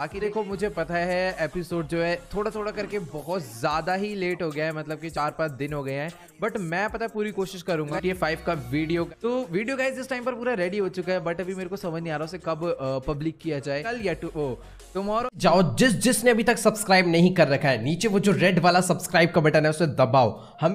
बाकी देखो मुझे पता है एपिसोड जो है थोड़ा थोड़ा करके बहुत ज़्यादा ही लेट हो गया है मतलब कि चार पाँच दिन हो गए हैं बट मैं पता पूरी कोशिश करूंगा ये फाइव का वीडियो तो वीडियो गाइज इस टाइम पर पूरा रेडी हो चुका है बट अभी मेरे को समझ नहीं आ रहा उसे कब पब्लिक किया जाए कल या टू ओ टुमारो जाओ जिस जिसने अभी तक सब्सक्राइब नहीं कर रखा है नीचे वो जो रेड वाला सब्सक्राइब का बटन है उसे दबाओ हमें